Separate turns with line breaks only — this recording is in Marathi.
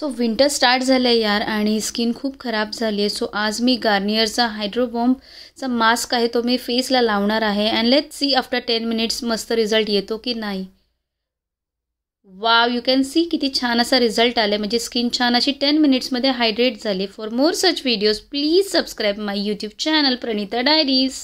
सो विंटर स्टार्ट झालं आहे यार आणि स्किन खूप खराब झाली आहे सो आज मी गार्नियरचा हायड्रोबॉम्बचा मास्क आहे तो मी फेसला लावणार आहे and let see after ten minutes मस्त रिझल्ट येतो की नाही वाव यू कॅन सी किती छान असा रिझल्ट आला म्हणजे स्किन छान अशी टेन मिनिट्समध्ये हायड्रेट झाली for more such videos please subscribe my YouTube channel Pranita diaries